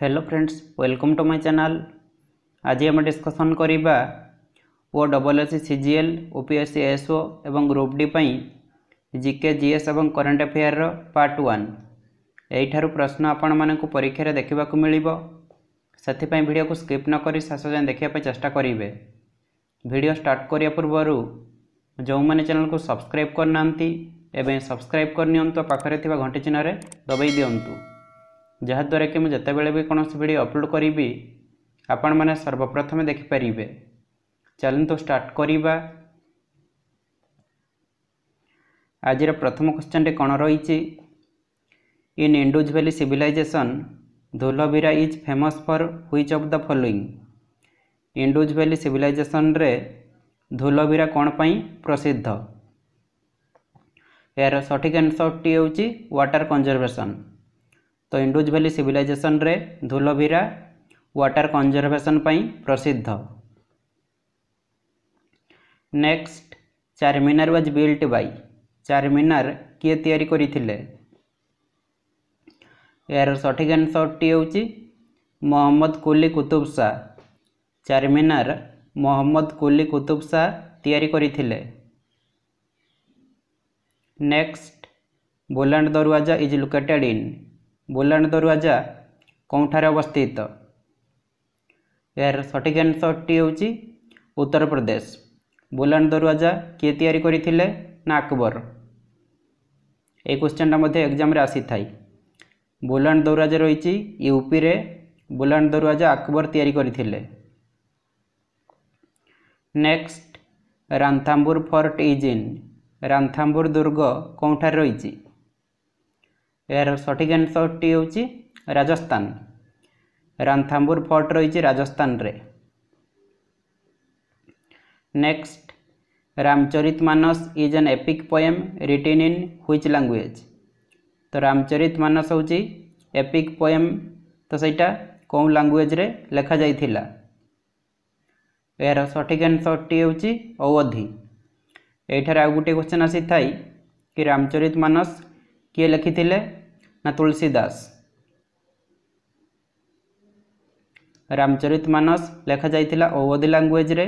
hello friends welcome to my channel आज आम discussion करवा O double S C G L OPSC SO एवं group D GK GS एवं current affair part one यही प्रश्न आपण मानक परीक्षा देखा मिली भिडियो को स्किप नक शेष जाए देखा चेषा करेंगे भिडियो स्टार्ट करवा पूर्व जो मैंने चैनल को सब्सक्राइब करना सब्सक्राइब करनी पाखे घंटे चिन्ह दबाई दिंटू ଯାହାଦ୍ୱାରା କି ମୁଁ ଯେତେବେଳେ ବି କୌଣସି ଭିଡ଼ିଓ ଅପଲୋଡ଼ କରିବି ଆପଣମାନେ ସର୍ବପ୍ରଥମେ ଦେଖିପାରିବେ ଚାଲନ୍ତୁ ଷ୍ଟାର୍ଟ କରିବା ଆଜିର ପ୍ରଥମ କ୍ୱେଶ୍ଚନ୍ଟି କ'ଣ ରହିଛି in Indus Valley civilisation Dholavira is famous for which of the following Indus Valley ସିଭିଲାଇଜେସନ୍ରେ ଧୋଲଭିରା କ'ଣ ପାଇଁ ପ୍ରସିଦ୍ଧ ଏହାର ସଠିକ୍ ଆନ୍ସର୍ଟି ହେଉଛି ୱାଟର୍ କଞ୍ଜର୍ଭେସନ୍ ତ ଇଣ୍ଡୁଜ୍ ଭ୍ୟାଲି ସିଭିଲାଇଜେସନ୍ରେ ଧୁଲଭିରା ୱାଟର୍ କଞ୍ଜର୍ଭେସନ୍ ପାଇଁ ପ୍ରସିଦ୍ଧ next Charminar was built by Charminar କିଏ ତିଆରି କରିଥିଲେ ଏହାର ସଠିକ୍ ଆନ୍ସର୍ଟି ହେଉଛି ମହମ୍ମଦ କୁଲି କୁତୁବ ଶାହ ଚାରମିନାର ମହମ୍ମଦ କୁଲି କୁତୁବ ଶାହ ତିଆରି କରିଥିଲେ next Buland Darwaza is located in Buland Darwaza କେଉଁଠାରେ ଅବସ୍ଥିତ ଏହାର ସଠିକ୍ ଆନ୍ସର୍ଟି ହେଉଛି ଉତ୍ତରପ୍ରଦେଶ ବୁଲନ୍ ଦରୱାଜା କିଏ ତିଆରି କରିଥିଲେ ନା ଆକବର এই কোশ্চেনটা মধ্যে এক্সামে আসিথাই বুলন দৌরাজা রয়েছে ইউপিরে বুলন দৌরাজা আকবর তৈরি করে next Ranthambore fort is in Ranthambore দুর্গ কোঠার রয়েছে এর সঠিক আনসারটি হচ্ছে রাজস্থান রানথাম্বুর ফোর্ট রয়েছে রাজস্থানরে next Ramcharit Manas is an epic poem written in which language তো রামচরিত মানস হচ্ছে এপিক পোয়েম তো সেইটা কেউ ল্যাঙ্গুয়েজরে লেখা যাই এর সঠিক আনসরটি হচ্ছে অবধি এইঠার আউ গোটে কোশ্চেন আসি থাকে কি রামচরিত মানস কিয়ে লেখিলে না তুলসী দাস রামচরিত মানস লেখা যাই অবধি ল্যাঙ্গুয়েজে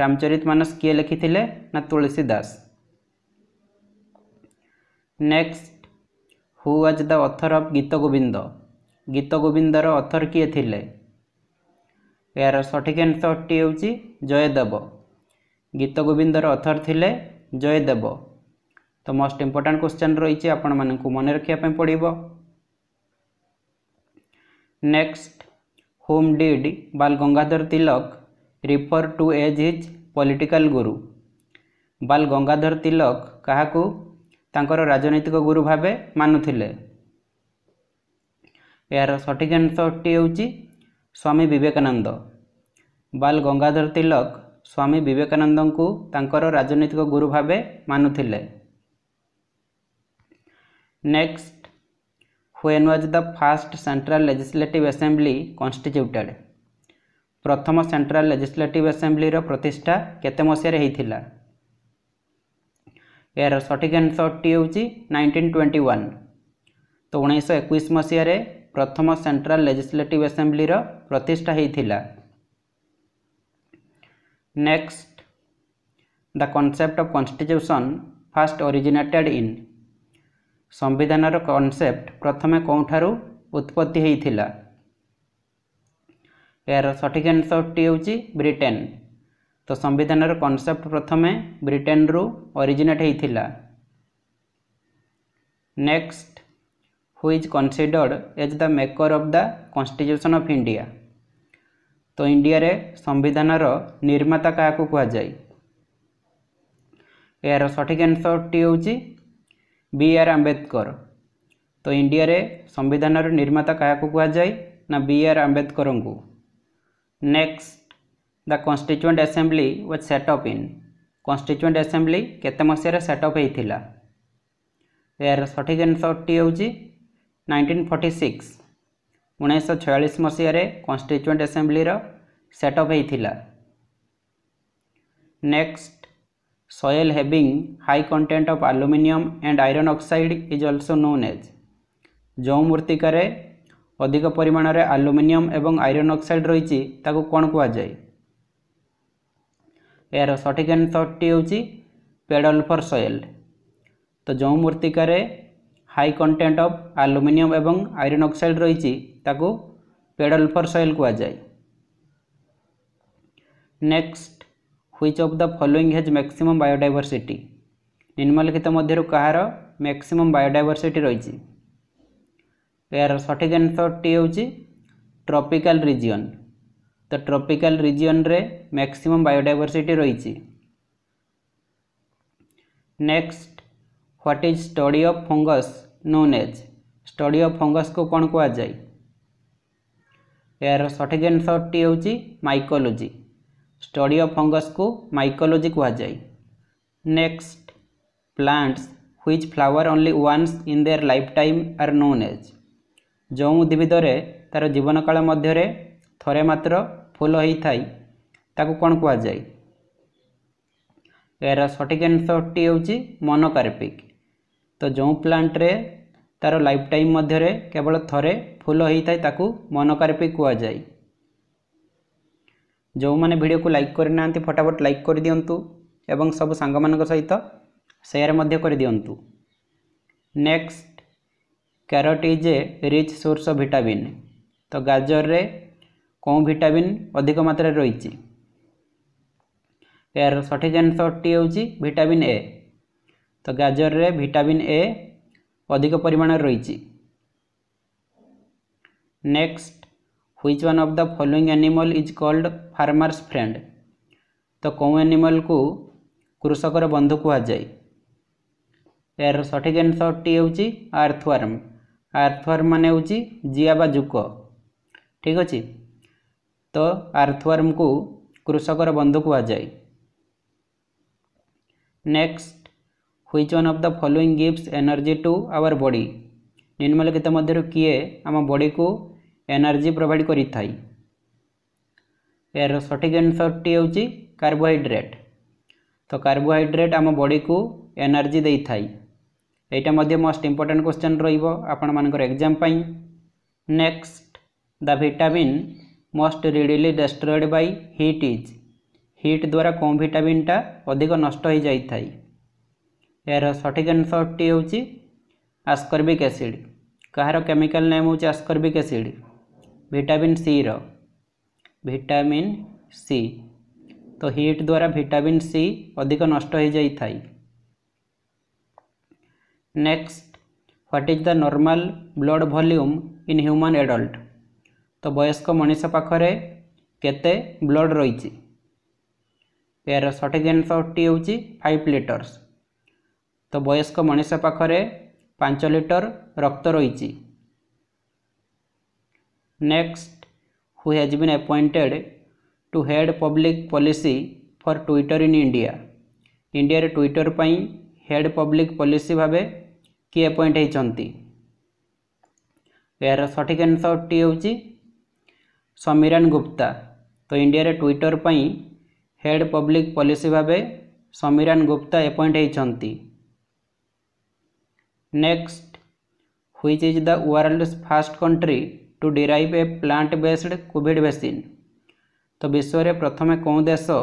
রামচরিত মানস কিয়ে লিখিলে না Tulsi Das next who was the author of Gita Govinda গীত গোবিন্দর অথর কিয়ে লে এর সঠিক আনসরটি হচ্ছে জয়দেব গীত অথর লে জয়দেব ତ ମୋଷ୍ଟ ଇମ୍ପୋର୍ଟାଣ୍ଟ କ୍ୱେଶ୍ଚନ୍ ରହିଛି ଆପଣମାନଙ୍କୁ ମନେ ରଖିବା ପାଇଁ ପଡ଼ିବ next whom did Bal Gangadhar Tilak refer to as his political guru Bal Gangadhar Tilak କାହାକୁ ତାଙ୍କର ରାଜନୈତିକ ଗୁରୁ ଭାବେ ମାନୁଥିଲେ ଏହାର ସଠିକ୍ ଆନ୍ସରଟି ହେଉଛି ସ୍ୱାମୀ ବିବେକାନନ୍ଦ ବାଲ ଗଙ୍ଗାଧର ତିଲକ ସ୍ୱାମୀ ବିବେକାନନ୍ଦଙ୍କୁ ତାଙ୍କର ରାଜନୈତିକ ଗୁରୁ ଭାବେ ମାନୁଥିଲେ next when was the first central legislative assembly constituted प्रथम सेंट्रल लेजिस्लेटिव असेंबली रो प्रतिष्ठा केते मसिया रे हिथिला एर सटिक आंसर टी होची 1921 तो 1921 मसिया रे प्रथम सेंट्रल लेजिस्लेटिव असेंबली रो प्रतिष्ठा हिथिला next the concept of constitution first originated in ସମ୍ବିଧାନର କନସେପ୍ଟ ପ୍ରଥମେ କେଉଁଠାରୁ ଉତ୍ପତ୍ତି ହୋଇଥିଲା ଏହାର ସଠିକ୍ ଆନ୍ସରଟି ହେଉଛି ବ୍ରିଟେନ୍ ତ ସମ୍ବିଧାନର କନସେପ୍ଟ ପ୍ରଥମେ ବ୍ରିଟେନ୍ରୁ ଅରିଜିନେଟ୍ ହୋଇଥିଲା next who is considered as the maker of the constitution of India ତ ଇଣ୍ଡିଆରେ ସମ୍ବିଧାନର ନିର୍ମାତା କାହାକୁ କୁହାଯାଏ ଏହାର ସଠିକ୍ ଆନ୍ସରଟି ହେଉଛି ବି ଆର୍ ଆମ୍ବେଦକର ତ ଇଣ୍ଡିଆରେ ସମ୍ବିଧାନର ନିର୍ମାତା କାହାକୁ କୁହାଯାଏ ନା ବି ଆର୍ ଆମ୍ବେଦକରଙ୍କୁ next the constituent assembly was set up in constituent assembly କେତେ ମସିହାରେ ସେଟ୍ଅପ୍ ହୋଇଥିଲା ଏହାର ସଠିକ୍ ଆନ୍ସରଟି ହେଉଛି ନାଇଣ୍ଟିନ୍ ଫର୍ଟି ସିକ୍ସ ଉଣେଇଶହ ଛୟାଳିଶ ମସିହାରେ କନଷ୍ଟିଚୁଏଣ୍ଟ ଆସେମ୍ବ୍ଲିର ସେଟ୍ଅପ୍ ହୋଇଥିଲା next Soil having high content of aluminium and iron oxide is also known as ଯେଉଁ ମୂର୍ତ୍ତିକାରେ ଅଧିକ ପରିମାଣରେ ଆଲୁମିନିୟମ୍ ଏବଂ ଆଇରନ୍ ଅକ୍ସାଇଡ୍ ରହିଛି ତାକୁ କ'ଣ କୁହାଯାଏ ଏହାର ସଠିକ୍ ଆନ୍ସର୍ଟି ହେଉଛି ପେଡଲ୍ଫର୍ ସଏଲ୍ ତ ଯେଉଁ ମୃତ୍ତିକାରେ ହାଇ କଣ୍ଟେଣ୍ଟ ଅଫ୍ ଆଲୁମିନିୟମ୍ ଏବଂ ଆଇରନ୍ ଅକ୍ସାଇଡ୍ ରହିଛି ତାକୁ ପେଡଲ୍ଫର୍ ସଏଲ୍ କୁହାଯାଏ next which of the following has maximum biodiversity ନିମ୍ନଲିଖିତ ମଧ୍ୟରୁ କାହାର ମ୍ୟାକ୍ସିମମ୍ ବାୟୋଡାଇଭର୍ସିଟି ରହିଛି ଏହାର ସଠିକ୍ ଆନ୍ସର୍ଟି ହେଉଛି ଟ୍ରପିକାଲ୍ ରିଜିଅନ୍ ତ ଟ୍ରପିକାଲ୍ ରିଜିଅନ୍ରେ ମ୍ୟାକ୍ସିମମ୍ ବାୟୋଡାଇଭର୍ସିଟି ରହିଛି next what is study of fungus known as study of ଫଙ୍ଗସ୍କୁ କ'ଣ କୁହାଯାଏ ଏହାର ସଠିକ୍ ଆନ୍ସର୍ଟି ହେଉଛି ମାଇକୋଲୋଜି स्टडी ऑफ फंगस को माइकोलोजी कहुए next plants which flower only once in their life time are known as जो उद्भिदर তার জীবনকাল মধ্যে থরে মাত্র ফুল হয়ে থাকে তাকে কোণ কুযায় এর সঠিক আনসরটি হচ্ছে মনোকার্পিক তো যে প্লান্টরে তার লাইফ টাইম মধ্যে কেবল থরে ফুল হয়ে থাকে তাকে মনোকার্পিক কুযায় ଯେଉଁମାନେ ଭିଡ଼ିଓକୁ ଲାଇକ୍ କରିନାହାନ୍ତି ଫଟାଫଟ ଲାଇକ୍ କରିଦିଅନ୍ତୁ ଏବଂ ସବୁ ସାଙ୍ଗମାନଙ୍କ ସହିତ ସେୟାର ମଧ୍ୟ କରିଦିଅନ୍ତୁ next carrot is a rich source of vitamin ତ ଗାଜରରେ କେଉଁ ଭିଟାମିନ୍ ଅଧିକ ମାତ୍ରାରେ ରହିଛି ଏହାର ସଠିକ୍ ଆନ୍ସରଟି ହେଉଛି ଭିଟାମିନ୍ ଏ ତ ଗାଜରରେ ଭିଟାମିନ୍ ଏ ଅଧିକ ପରିମାଣରେ ରହିଛି next which one of the following animal is called farmer's friend তো কেউ আনিমলকু কৃষকর বন্ধু কুহযায় এর সঠিক আনসরটি হচ্ছে আর্থওয়ার্ম আর্থওয়ার্ম মানে হচ্ছে জিয়া বা যুক ঠিক আছে তো আর্থওয়ার্মকু কৃষকর বন্ধু কুহযায় next which one of the following gives energy to our body নিম্নলিখিত মধ্যে কি আম বডি কু এনার্জি প্রোভাইড করে থাকে এর সঠিক আনসরটি হচ্ছে কার্বোহাইড্রেট তো কার্বোহাইড্রেট আম বডিকে এনার্জি দিয়ে থাকে এইটা মধ্যে মোস্ট ইম্পর্টাট কোশ্চেন রহব আপনার এক্সাম পাই next the vitamin most readily destroyed by heat is heat দ্বারা কোন ভিটামিনটা অধিক নষ্ট হয়ে যাই থাকে এর সঠিক আনসরটি হচ্ছে আসকর্বিক এসিড কাহার কেমিকাল নেম হচ্ছে আসকর্বিক এসিড ଭିଟାମିନ୍ ସିର ଭିଟାମିନ୍ ସି ତ ହିଟ୍ ଦ୍ୱାରା ଭିଟାମିନ୍ ସି ଅଧିକ ନଷ୍ଟ ହୋଇଯାଇଥାଏ next what is the normal blood volume in human adult ତ ବୟସ୍କ ମଣିଷ ପାଖରେ କେତେ ବ୍ଲଡ଼ ରହିଛି ଏହାର ସଠିକ୍ ଜିନିଷଟି ହେଉଛି ଫାଇଭ୍ ଲିଟର୍ସ ତ ବୟସ୍କ ମଣିଷ ପାଖରେ ପାଞ୍ଚ ଲିଟର ରକ୍ତ ରହିଛି next who has been appointed to head public policy for twitter in india india re twitter pai head public policy bhabe ki appoint hai chanti er sathik answer t hoji samiran gupta to india re twitter pai head public policy bhabe samiran gupta appoint hai chanti next which is the world's first country to derive a plant based covid vaccine ତ ବିଶ୍ୱରେ ପ୍ରଥମେ କେଉଁ ଦେଶ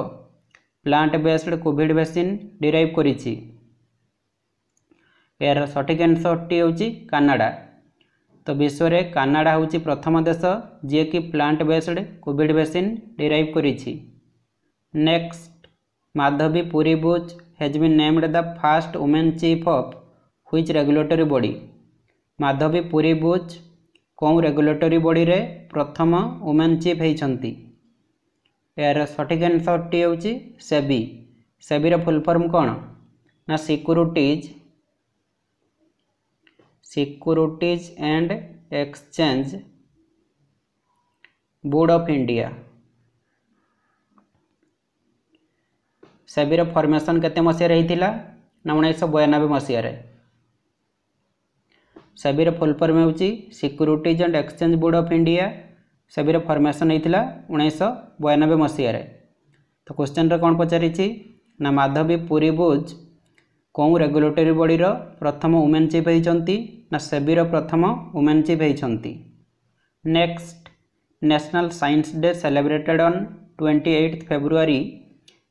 plant based covid vaccine derive କରିଛି ଏହାର ସଠିକ୍ ଆନ୍ସରଟି ହେଉଛି କାନାଡ଼ା ତ ବିଶ୍ୱରେ କାନାଡ଼ା ହେଉଛି ପ୍ରଥମ ଦେଶ ଯିଏକି plant based covid vaccine derive କରିଛି next Madhabi Puri Buch has been named the first woman chief of which regulatory body Madhabi Puri Buch କେଉଁ ରେଗୁଲେଟୋରୀ ବଡ଼ିରେ ପ୍ରଥମ ଓମେନ୍ ଚିଫ୍ ହୋଇଛନ୍ତି ଏହାର ସଠିକ୍ ଆନ୍ସର୍ଟି ହେଉଛି ସେବି ସେବିର ଫୁଲ୍ ଫର୍ମ କ'ଣ ନା securities securities and exchange board of India ସେବିର ଫର୍ମେସନ୍ କେତେ ମସିହାରେ ହେଇଥିଲା ନା ଉଣେଇଶହ ବୟାନବେ ମସିହାରେ ସେବିର ଫୁଲ୍ ଫର୍ମ ହେଉଛି securities and exchange board of India ସେବିର ଫର୍ମେସନ୍ ହୋଇଥିଲା ଉଣେଇଶହ ବୟାନବେ ମସିହାରେ ତ କୋଶ୍ଚିନ୍ରେ କ'ଣ ପଚାରିଛି ନା ମାଧବୀ ପୁରୀ ବୁଜ୍ କେଉଁ ରେଗୁଲେଟରୀ ବଡ଼ିର ପ୍ରଥମ ଓମେନ୍ ଚିଫ୍ ହୋଇଛନ୍ତି ନା ସେବିର ପ୍ରଥମ ଓମେନ୍ ଚିଫ୍ ହୋଇଛନ୍ତି next national science day celebrated on twenty eight February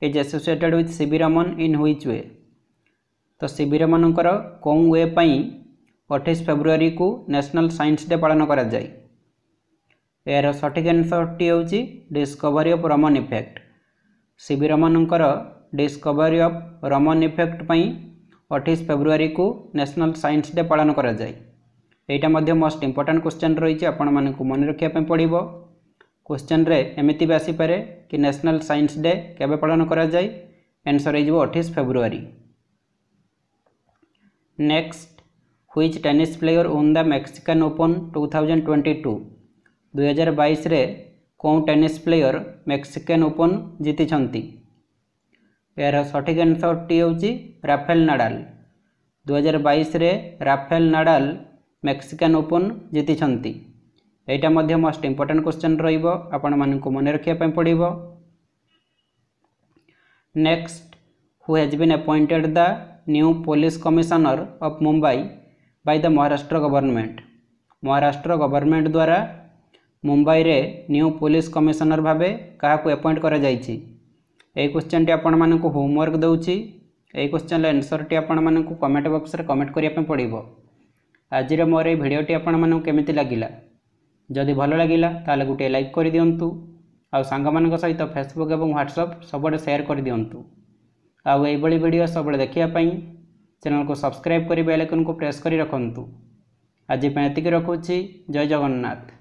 is associated with C V Raman in which way ତ ସିବି ରମନଙ୍କର କେଉଁ ୱେ ପାଇଁ ଅଠେଇଶ ଫେବୃଆରୀକୁ ନ୍ୟାସନାଲ୍ ସାଇନ୍ସ ଡେ ପାଳନ କରାଯାଏ ଏହାର ସଠିକ୍ ଆନ୍ସରଟି ହେଉଛି discovery of Raman effect C V ରମନଙ୍କର ଡିସ୍କଭରି ଅଫ୍ ରମନ୍ ଇଫେକ୍ଟ ପାଇଁ ଅଠେଇଶ ଫେବୃଆରୀକୁ ନ୍ୟାସନାଲ୍ ସାଇନ୍ସ ଡେ ପାଳନ କରାଯାଏ ଏଇଟା ମଧ୍ୟ ମୋଷ୍ଟ ଇମ୍ପୋର୍ଟାଣ୍ଟ କ୍ୱେଶ୍ଚନ୍ ରହିଛି ଆପଣମାନଙ୍କୁ ମନେ ରଖିବା ପାଇଁ ପଡ଼ିବ କ୍ୱେଶ୍ଚନ୍ରେ ଏମିତି ବି ଆସିପାରେ କି ନ୍ୟାସନାଲ୍ ସାଇନ୍ସ ଡେ କେବେ ପାଳନ କରାଯାଏ ଆନ୍ସର ହେଇଯିବ ଅଠେଇଶ ଫେବୃଆରୀ next which tennis player won the Mexican Open two thousand twenty two ଦୁଇହଜାର ବାଇଶରେ କେଉଁ ଟେନିସ୍ ପ୍ଲେୟର ମେକ୍ସିକାନ୍ ଓପନ୍ ଜିତିଛନ୍ତି ଏହାର ସଠିକ୍ ଆନ୍ସର୍ଟି ହେଉଛି ରାଫେଲ ନାଡାଲ ଦୁଇହଜାର ବାଇଶରେ ରାଫେଲ ନାଡାଲ ମେକ୍ସିକାନ୍ ଓପନ୍ ଜିତିଛନ୍ତି ଏଇଟା ମଧ୍ୟ ମୋଷ୍ଟ ଇମ୍ପୋର୍ଟାଣ୍ଟ କ୍ୱେଶ୍ଚନ୍ ରହିବ ଆପଣମାନଙ୍କୁ ମନେ ରଖିବା ପାଇଁ ପଡ଼ିବ next who has been appointed the new police commissioner of Mumbai by the Maharashtra government Maharashtra government ଦ୍ୱାରା ମୁମ୍ବାଇରେ ନ୍ୟୁ ପୋଲିସ କମିଶନର ଭାବେ କାହାକୁ ଆପଏଣ୍ଟ କରାଯାଇଛି ଏହି କ୍ୱେଶ୍ଚନ୍ଟି ଆପଣମାନଙ୍କୁ ହୋମୱାର୍କ ଦେଉଛି ଏହି କ୍ୱେଶ୍ଚନ୍ର ଆନ୍ସର୍ଟି ଆପଣମାନଙ୍କୁ କମେଣ୍ଟ ବକ୍ସରେ କମେଣ୍ଟ କରିବା ପାଇଁ ପଡ଼ିବ ଆଜିର ମୋର ଏହି ଭିଡ଼ିଓଟି ଆପଣମାନଙ୍କୁ କେମିତି ଲାଗିଲା ଯଦି ଭଲ ଲାଗିଲା ତାହେଲେ ଗୋଟିଏ ଲାଇକ୍ କରିଦିଅନ୍ତୁ ଆଉ ସାଙ୍ଗମାନଙ୍କ ସହିତ ଫେସବୁକ୍ ଏବଂ ହ୍ୱାଟ୍ସଅପ୍ ସବୁଆଡ଼େ ସେୟାର କରିଦିଅନ୍ତୁ ଆଉ ଏହିଭଳି ଭିଡ଼ିଓ ସବୁବେଳେ ଦେଖିବା ପାଇଁ ଚ୍ୟାନେଲକୁ ସବସ୍କ୍ରାଇବ୍ କରି ବେଲ୍ଆକନ୍କୁ ପ୍ରେସ୍ କରି ରଖନ୍ତୁ ଆଜି ପାଇଁ ଏତିକି ରଖୁଛି ଜୟ ଜଗନ୍ନାଥ